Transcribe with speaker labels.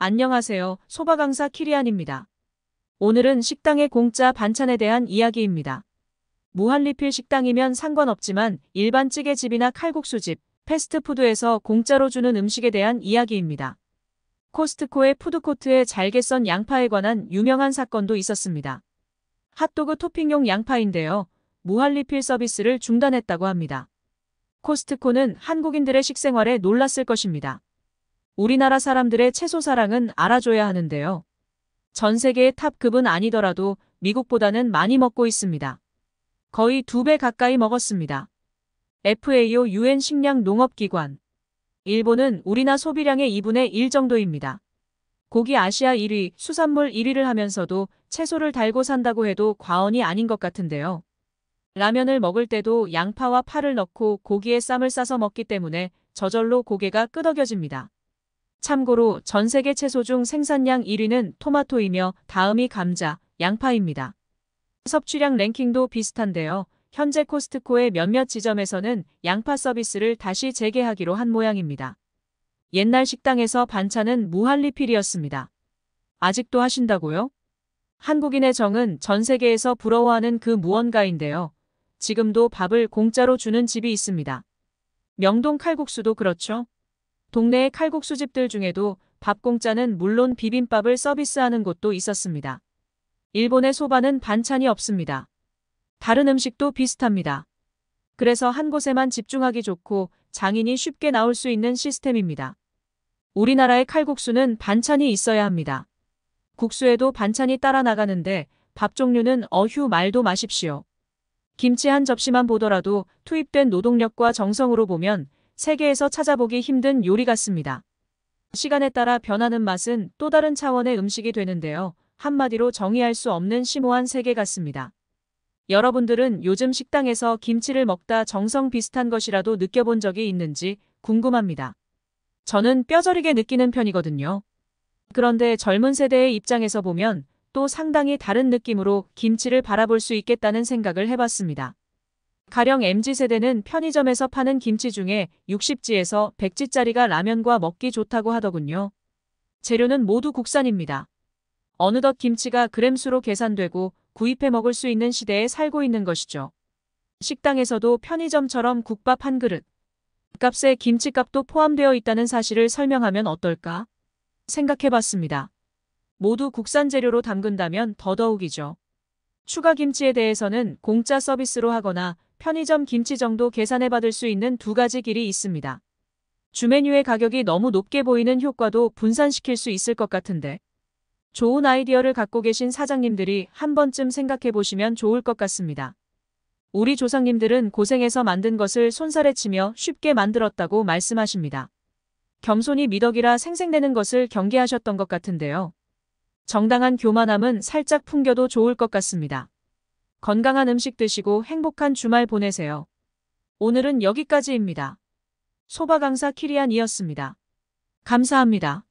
Speaker 1: 안녕하세요. 소바 강사 키리안입니다. 오늘은 식당의 공짜 반찬에 대한 이야기입니다. 무한리필 식당이면 상관없지만 일반 찌개집이나 칼국수집, 패스트푸드에서 공짜로 주는 음식에 대한 이야기입니다. 코스트코의 푸드코트에 잘게 썬 양파에 관한 유명한 사건도 있었습니다. 핫도그 토핑용 양파인데요. 무한리필 서비스를 중단했다고 합니다. 코스트코는 한국인들의 식생활에 놀랐을 것입니다. 우리나라 사람들의 채소 사랑은 알아줘야 하는데요. 전 세계의 탑급은 아니더라도 미국보다는 많이 먹고 있습니다. 거의 두 배 가까이 먹었습니다. FAO UN 식량 농업기관 일본은 우리나 소비량의 2분의 1 정도입니다. 고기 아시아 1위, 수산물 1위를 하면서도 채소를 달고 산다고 해도 과언이 아닌 것 같은데요. 라면을 먹을 때도 양파와 파를 넣고 고기에 쌈을 싸서 먹기 때문에 저절로 고개가 끄덕여집니다. 참고로 전 세계 채소 중 생산량 1위는 토마토이며 다음이 감자, 양파입니다. 섭취량 랭킹도 비슷한데요. 현재 코스트코의 몇몇 지점에서는 양파 서비스를 다시 재개하기로 한 모양입니다. 옛날 식당에서 반찬은 무한 리필이었습니다. 아직도 하신다고요? 한국인의 정은 전 세계에서 부러워하는 그 무언가인데요. 지금도 밥을 공짜로 주는 집이 있습니다. 명동 칼국수도 그렇죠. 동네의 칼국수집들 중에도 밥 공짜는 물론 비빔밥을 서비스하는 곳도 있었습니다. 일본의 소바는 반찬이 없습니다. 다른 음식도 비슷합니다. 그래서 한 곳에만 집중하기 좋고 장인이 쉽게 나올 수 있는 시스템입니다. 우리나라의 칼국수는 반찬이 있어야 합니다. 국수에도 반찬이 따라 나가는데 밥 종류는 어휴 말도 마십시오. 김치 한 접시만 보더라도 투입된 노동력과 정성으로 보면 세계에서 찾아보기 힘든 요리 같습니다. 시간에 따라 변하는 맛은 또 다른 차원의 음식이 되는데요. 한마디로 정의할 수 없는 심오한 세계 같습니다. 여러분들은 요즘 식당에서 김치를 먹다 정성 비슷한 것이라도 느껴본 적이 있는지 궁금합니다. 저는 뼈저리게 느끼는 편이거든요. 그런데 젊은 세대의 입장에서 보면 또 상당히 다른 느낌으로 김치를 바라볼 수 있겠다는 생각을 해봤습니다. 가령 MZ세대는 편의점에서 파는 김치 중에 60지에서 100지짜리가 라면과 먹기 좋다고 하더군요. 재료는 모두 국산입니다. 어느덧 김치가 그램수로 계산되고 구입해 먹을 수 있는 시대에 살고 있는 것이죠. 식당에서도 편의점처럼 국밥 한 그릇, 값에 김치값도 포함되어 있다는 사실을 설명하면 어떨까? 생각해봤습니다. 모두 국산 재료로 담근다면 더더욱이죠. 추가 김치에 대해서는 공짜 서비스로 하거나 편의점 김치 정도 계산해 받을 수 있는 두 가지 길이 있습니다. 주메뉴의 가격이 너무 높게 보이는 효과도 분산시킬 수 있을 것 같은데 좋은 아이디어를 갖고 계신 사장님들이 한 번쯤 생각해 보시면 좋을 것 같습니다. 우리 조상님들은 고생해서 만든 것을 손살에 치며 쉽게 만들었다고 말씀하십니다. 겸손이 미덕이라 생색내는 것을 경계하셨던 것 같은데요. 정당한 교만함은 살짝 풍겨도 좋을 것 같습니다. 건강한 음식 드시고 행복한 주말 보내세요. 오늘은 여기까지입니다. 소바 강사 키리안이었습니다. 감사합니다.